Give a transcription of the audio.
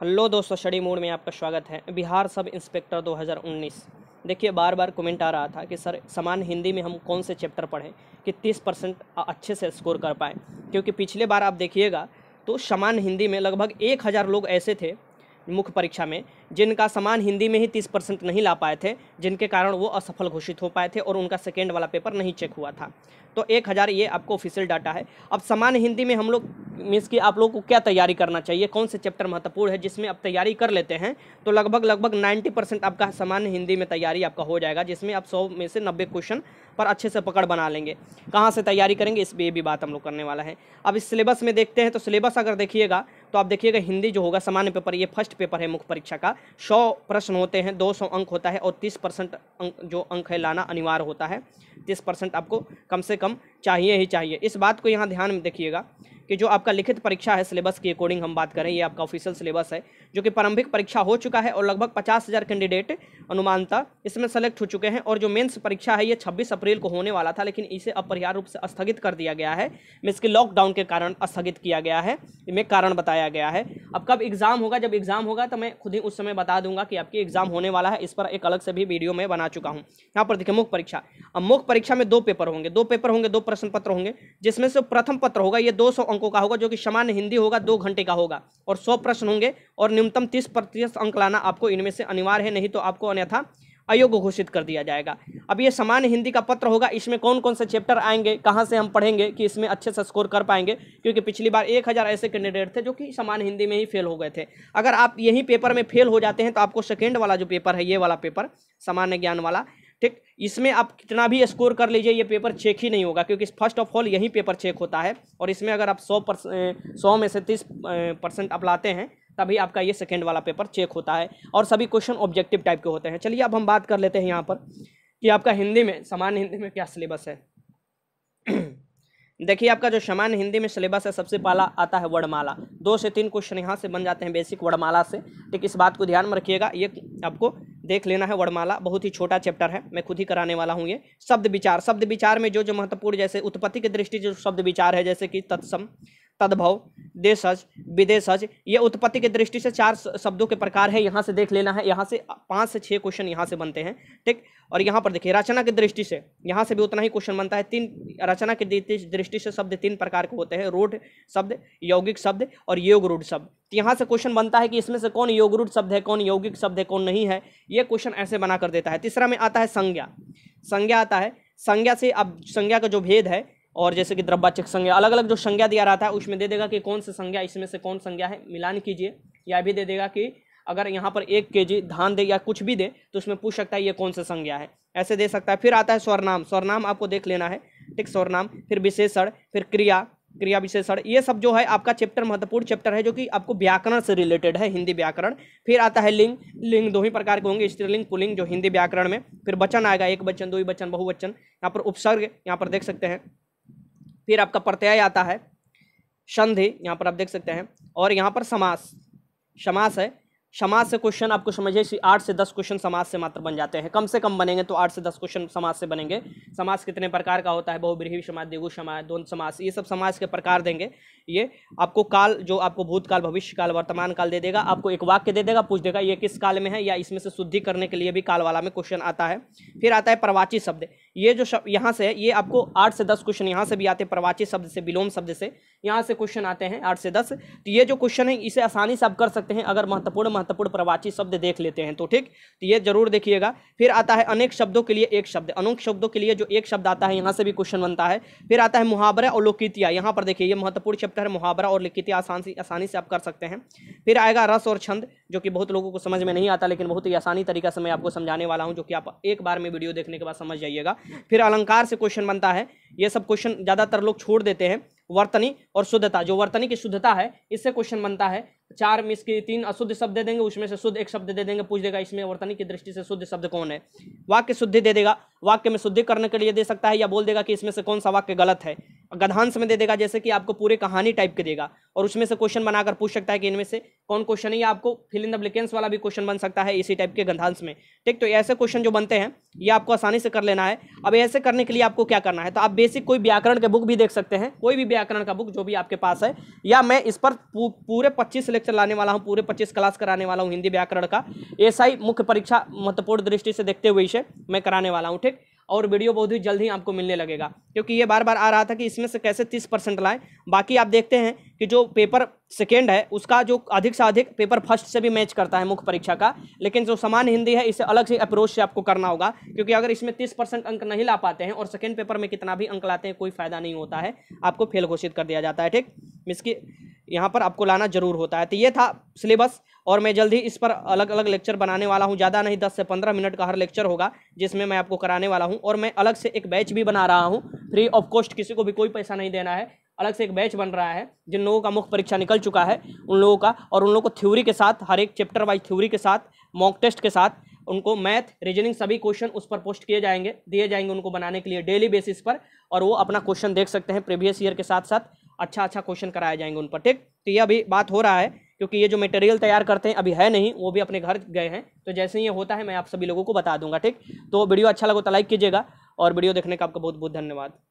hello दोस्तों शडी mode में आपका स्वागत है बिहार सब इंस्पेक्टर 2019 देखिए बार बार कमेंट आ रहा था कि सर समान हिंदी में हम कौन से चैप्टर पढ़ें कि 30 परसेंट अच्छे से स्कोर कर पाएँ क्योंकि पिछले बार आप देखिएगा तो समान हिंदी में लगभग एक हज़ार लोग ऐसे थे मुख्य परीक्षा में जिनका समान हिंदी में ही तीस परसेंट नहीं ला पाए थे जिनके कारण वो असफल घोषित हो पाए थे और उनका सेकेंड वाला पेपर नहीं चेक हुआ था तो एक हज़ार ये आपको ऑफिशियल डाटा है अब समान हिंदी में हम लोग मीन्स कि आप लोगों को क्या तैयारी करना चाहिए कौन से चैप्टर महत्वपूर्ण है जिसमें आप तैयारी कर लेते हैं तो लगभग लगभग नाइन्टी परसेंट आपका सामान्य हिंदी में तैयारी आपका हो जाएगा जिसमें आप सौ में से नब्बे क्वेश्चन पर अच्छे से पकड़ बना लेंगे कहाँ से तैयारी करेंगे इस ये भी बात हम लोग करने वाला है अब इस सिलेबस में देखते हैं तो सिलेबस अगर देखिएगा तो आप देखिएगा हिंदी जो होगा सामान्य पेपर ये फर्स्ट पेपर है मुख्य परीक्षा का सौ प्रश्न होते हैं दो सौ अंक होता है और तीस परसेंट अंक जो अंक है लाना अनिवार्य होता है तीस परसेंट आपको कम से कम चाहिए ही चाहिए इस बात को यहाँ ध्यान में देखिएगा कि जो आपका लिखित परीक्षा है सिलेबस की अकॉर्डिंग हम बात करें ये आपका ऑफिशियल सिलेबस है जो कि प्रारंभिक परीक्षा हो चुका है और लगभग पचास हज़ार कैंडिडेट अनुमानता इसमें सेलेक्ट हो चुके हैं और जो मेंस परीक्षा है ये 26 अप्रैल को होने वाला था लेकिन इसे अपरिहार्य रूप से स्थगित कर दिया गया है मीन्स कि लॉकडाउन के कारण स्थगित किया गया है इनमें कारण बताया गया है अब कब एग्ज़ाम होगा जब एग्ज़ाम होगा तो मैं खुद ही उस समय बता दूंगा कि आपकी एग्ज़ाम होने वाला है इस पर एक अलग से भी वीडियो मैं बना चुका हूँ यहाँ पर देखिए मुख्य परीक्षा अब मुख्य परीक्षा में दो पेपर होंगे दो पेपर होंगे दो प्रश्न पत्र होंगे जिसमें से प्रथम पत्र होगा ये 200 अंकों का होगा जो कि सामान्य हिंदी होगा दो घंटे का होगा और 100 प्रश्न होंगे और न्यूनतम 30 प्रतिशत अंक लाना आपको इनमें से अनिवार्य है नहीं तो आपको अन्यथा अयोग्य घोषित कर दिया जाएगा अब ये सामान्य हिंदी का पत्र होगा इसमें कौन कौन से चैप्टर आएंगे कहाँ से हम पढ़ेंगे कि इसमें अच्छे से स्कोर कर पाएंगे क्योंकि पिछली बार एक हज़ार ऐसे कैंडिडेट थे जो कि सामान्य हिंदी में ही फेल हो गए थे अगर आप यही पेपर में फेल हो जाते हैं तो आपको सेकेंड वाला जो पेपर है ये वाला पेपर सामान्य ज्ञान वाला इसमें आप कितना भी स्कोर कर लीजिए ये पेपर चेक ही नहीं होगा क्योंकि फर्स्ट ऑफ ऑल यही पेपर चेक होता है और इसमें अगर आप सौ परसेंट सौ में से तीस परसेंट आप लाते हैं तभी आपका ये सेकेंड वाला पेपर चेक होता है और सभी क्वेश्चन ऑब्जेक्टिव टाइप के होते हैं चलिए अब हम बात कर लेते हैं यहाँ पर कि आपका हिंदी में सामान्य हिंदी में क्या सिलेबस है देखिए आपका जो सामान्य हिंदी में सिलेबस है सबसे पहला आता है वर्णमाला दो से तीन क्वेश्चन यहाँ से बन जाते हैं बेसिक वर्णमाला से ठीक इस बात को ध्यान में रखिएगा ये आपको देख लेना है वर्णमाला बहुत ही छोटा चैप्टर है मैं खुद ही कराने वाला हूँ ये शब्द विचार शब्द विचार में जो जो महत्वपूर्ण जैसे उत्पत्ति की दृष्टि जो शब्द विचार है जैसे कि तत्सम तद्भव देशज विदेशज ये उत्पत्ति के दृष्टि से चार शब्दों के प्रकार है यहाँ से देख लेना है यहाँ से पाँच से छः क्वेश्चन यहाँ से बनते हैं ठीक और यहाँ पर देखिए रचना की दृष्टि से यहाँ से भी उतना ही क्वेश्चन बनता है तीन रचना की दृष्टि से शब्द तीन प्रकार के होते हैं रूढ़ शब्द यौगिक शब्द और योग रूढ़ शब्द तो यहाँ से क्वेश्चन बनता है कि इसमें से कौन योग रूढ़ शब्द है कौन यौगिक शब्द है कौन नहीं है ये क्वेश्चन ऐसे बना कर देता है तीसरा में आता है संज्ञा संज्ञा आता है संज्ञा से अब संज्ञा का जो भेद है और जैसे कि द्रव्वाचक संज्ञा अलग अलग जो संज्ञा दिया रहता है उसमें दे देगा कि कौन सी संज्ञा इसमें से कौन संज्ञा है मिलान कीजिए या भी दे देगा कि अगर यहाँ पर एक के जी धान दे या कुछ भी दे तो उसमें पूछ सकता है ये कौन सा संज्ञा है ऐसे दे सकता है फिर आता है स्वरनाम स्वरनाम आपको देख लेना है ठीक स्वरनाम फिर विशेषण फिर क्रिया क्रिया विशेषण ये सब जो है आपका चैप्टर महत्वपूर्ण चैप्टर है जो कि आपको व्याकरण से रिलेटेड है हिंदी व्याकरण फिर आता है लिंग लिंग दो ही प्रकार के होंगे स्त्रीलिंग पुलिंग जो हिंदी व्याकरण में फिर वचन आएगा एक वचन दो ही वचन बहुवचन यहाँ पर उपसर्ग यहाँ पर देख सकते हैं फिर आपका प्रत्यय आता है संधि यहाँ पर आप देख सकते हैं और यहाँ पर समास समास है समाज से क्वेश्चन आपको समझिए आठ से दस क्वेश्चन समाज से मात्र बन जाते हैं कम से कम बनेंगे तो आठ से दस क्वेश्चन समाज से बनेंगे समाज कितने प्रकार का होता है बहुब्रीही समाज देगु समाज दोन समाज ये सब समाज के प्रकार देंगे ये आपको काल जो आपको भूतकाल भविष्यकाल वर्तमान काल दे देगा आपको एक वाक्य दे देगा पूछ देगा ये किस काल में है या इसमें से शुद्धि करने के लिए भी काल वाला में क्वेश्चन आता है फिर आता है प्रवाची शब्द ये जो शब्द यहाँ से है ये आपको आठ से दस क्वेश्चन यहाँ से भी आते हैं प्रवाची शब्द से विलोम शब्द से यहाँ से क्वेश्चन आते हैं आठ से दस तो ये जो क्वेश्चन है इसे आसानी से आप कर सकते हैं अगर महत्वपूर्ण महत्वपूर्ण प्रवाची शब्द देख लेते हैं तो ठीक तो ये जरूर देखिएगा फिर आता है अनेक शब्दों के लिए एक शब्द अनेक शब्दों के लिए जो एक शब्द आता है यहाँ से भी क्वेश्चन बनता है फिर आता है मुहावरा और लोकितिया यहाँ पर देखिए ये महत्वपूर्ण शब्द है मुहावरा और लिखितिया आसान से आसानी से आप कर सकते हैं फिर आएगा रस और छंद जो कि बहुत लोगों को समझ में नहीं आता लेकिन बहुत ही आसानी तरीका से मैं आपको समझाने वाला हूँ जो कि आप एक बार में वीडियो देखने के बाद समझ जाइएगा फिर अलंकार से क्वेश्चन बनता है ये सब क्वेश्चन ज़्यादातर लोग छोड़ देते हैं वर्तनी और शुद्धता जो वर्तनी की शुद्धता है इससे क्वेश्चन बनता है चार मिस की तीन अशुद्ध शब्द दे देंगे उसमें से शुद्ध एक शब्द दे देंगे पूछ देगा इसमें वर्तनी की दृष्टि से शुद्ध शब्द कौन है वाक्य शुद्धि दे देगा वाक्य में शुद्धि करने के लिए दे सकता है या बोल देगा कि इसमें से कौन सा वाक्य गलत है गधांश में दे देगा जैसे कि आपको पूरी कहानी टाइप के देगा और उसमें से क्वेश्चन बनाकर पूछ सकता है कि इनमें से कौन क्वेश्चन है या आपको फिल इन द ब्लिकेंस वाला भी क्वेश्चन बन सकता है इसी टाइप के गधांश में ठीक तो ऐसे क्वेश्चन जो बनते हैं ये आपको आसानी से कर लेना है अब ऐसे करने के लिए आपको क्या करना है तो आप बेसिक कोई व्याकरण के बुक भी देख सकते हैं कोई भी व्याकरण का बुक जो भी आपके पास है या मैं इस पर पूरे पच्चीस लेक्चर लाने वाला हूँ पूरे पच्चीस क्लास कराने वाला हूँ हिंदी व्याकरण का ऐसा ही मुख्य परीक्षा महत्वपूर्ण दृष्टि से देखते हुए इसे मैं कराने वाला हूँ ठीक और वीडियो बहुत ही जल्द ही आपको मिलने लगेगा क्योंकि ये बार बार आ रहा था कि इसमें से कैसे तीस परसेंट लाएँ बाकी आप देखते हैं कि जो पेपर सेकेंड है उसका जो अधिक से अधिक पेपर फर्स्ट से भी मैच करता है मुख्य परीक्षा का लेकिन जो समान हिंदी है इसे अलग से अप्रोच से आपको करना होगा क्योंकि अगर इसमें तीस परसेंट अंक नहीं ला पाते हैं और सेकेंड पेपर में कितना भी अंक लाते हैं कोई फायदा नहीं होता है आपको फेल घोषित कर दिया जाता है ठीक की यहाँ पर आपको लाना जरूर होता है तो ये था सिलेबस और मैं जल्द ही इस पर अलग अलग लेक्चर बनाने वाला हूँ ज़्यादा नहीं दस से पंद्रह मिनट का हर लेक्चर होगा जिसमें मैं आपको कराने वाला हूँ और मैं अलग से एक बैच भी बना रहा हूँ फ्री ऑफ कॉस्ट किसी को भी कोई पैसा नहीं देना है अलग से एक बैच बन रहा है जिन लोगों का मुख्य परीक्षा निकल चुका है उन लोगों का और उन लोगों को थ्योरी के साथ हर एक चैप्टर वाइज थ्योरी के साथ मॉक टेस्ट के साथ उनको मैथ रीजनिंग सभी क्वेश्चन उस पर पोस्ट किए जाएंगे दिए जाएंगे उनको बनाने के लिए डेली बेसिस पर और वो अपना क्वेश्चन देख सकते हैं प्रीवियस ईयर के साथ साथ अच्छा अच्छा क्वेश्चन कराए जाएंगे उन पर ठीक तो ये अभी बात हो रहा है क्योंकि ये जो मटेरियल तैयार करते हैं अभी है नहीं वो भी अपने घर गए हैं तो जैसे ही ये होता है मैं आप सभी लोगों को बता दूंगा ठीक तो वीडियो अच्छा लगा तो लाइक कीजिएगा और वीडियो देखने का आपका बहुत बहुत धन्यवाद